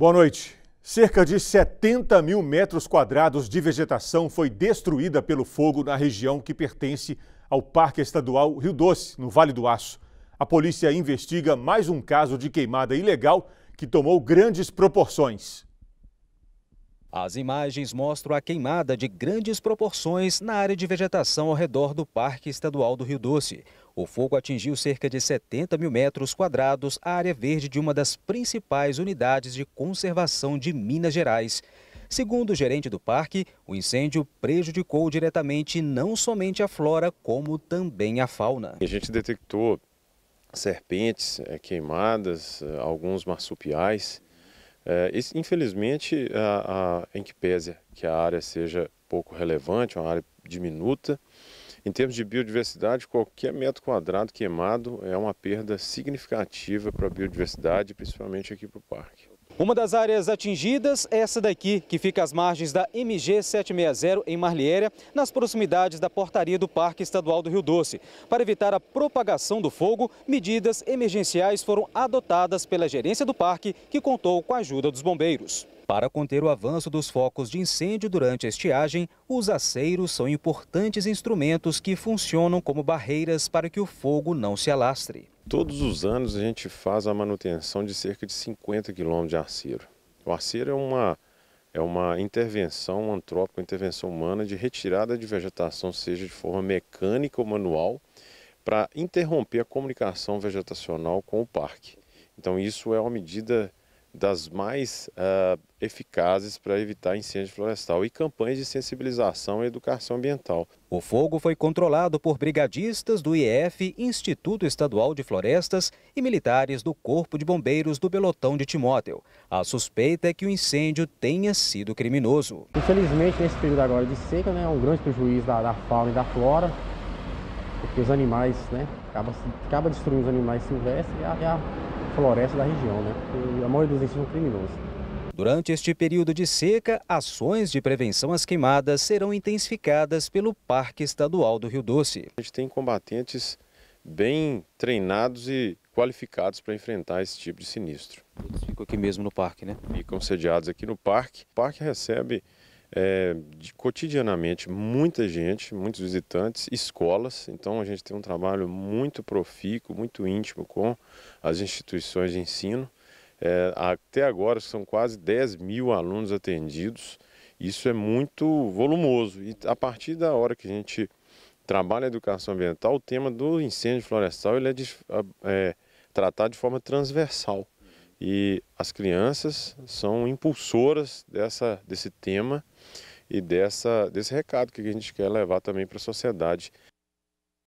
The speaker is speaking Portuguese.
Boa noite. Cerca de 70 mil metros quadrados de vegetação foi destruída pelo fogo na região que pertence ao Parque Estadual Rio Doce, no Vale do Aço. A polícia investiga mais um caso de queimada ilegal que tomou grandes proporções. As imagens mostram a queimada de grandes proporções na área de vegetação ao redor do Parque Estadual do Rio Doce. O fogo atingiu cerca de 70 mil metros quadrados a área verde de uma das principais unidades de conservação de Minas Gerais. Segundo o gerente do parque, o incêndio prejudicou diretamente não somente a flora, como também a fauna. A gente detectou serpentes eh, queimadas, eh, alguns marsupiais é, infelizmente, a, a, em que pese é que a área seja pouco relevante, uma área diminuta, em termos de biodiversidade, qualquer metro quadrado queimado é uma perda significativa para a biodiversidade, principalmente aqui para o parque. Uma das áreas atingidas é essa daqui, que fica às margens da MG 760 em Marliéria, nas proximidades da portaria do Parque Estadual do Rio Doce. Para evitar a propagação do fogo, medidas emergenciais foram adotadas pela gerência do parque, que contou com a ajuda dos bombeiros. Para conter o avanço dos focos de incêndio durante a estiagem, os aceiros são importantes instrumentos que funcionam como barreiras para que o fogo não se alastre. Todos os anos a gente faz a manutenção de cerca de 50 quilômetros de arceiro. O arceiro é uma, é uma intervenção antrópica, uma intervenção humana de retirada de vegetação, seja de forma mecânica ou manual, para interromper a comunicação vegetacional com o parque. Então isso é uma medida das mais uh, eficazes para evitar incêndio florestal e campanhas de sensibilização e educação ambiental. O fogo foi controlado por brigadistas do IEF, Instituto Estadual de Florestas, e militares do Corpo de Bombeiros do Pelotão de Timóteo. A suspeita é que o incêndio tenha sido criminoso. Infelizmente, nesse período agora de seca, né, é um grande prejuízo da, da fauna e da flora, porque os animais, né, acaba, acaba destruindo os animais silvestres e a, e a floresta da região, né? E a maioria dos incêndios são criminosos. Durante este período de seca, ações de prevenção às queimadas serão intensificadas pelo Parque Estadual do Rio Doce. A gente tem combatentes bem treinados e qualificados para enfrentar esse tipo de sinistro. Eles ficam aqui mesmo no parque, né? Ficam sediados aqui no parque. O parque recebe é, de, cotidianamente muita gente, muitos visitantes, escolas. Então a gente tem um trabalho muito profícuo, muito íntimo com as instituições de ensino. É, até agora são quase 10 mil alunos atendidos. Isso é muito volumoso. E a partir da hora que a gente trabalha a educação ambiental, o tema do incêndio florestal ele é, de, é tratado de forma transversal. E as crianças são impulsoras dessa, desse tema e dessa, desse recado que a gente quer levar também para a sociedade.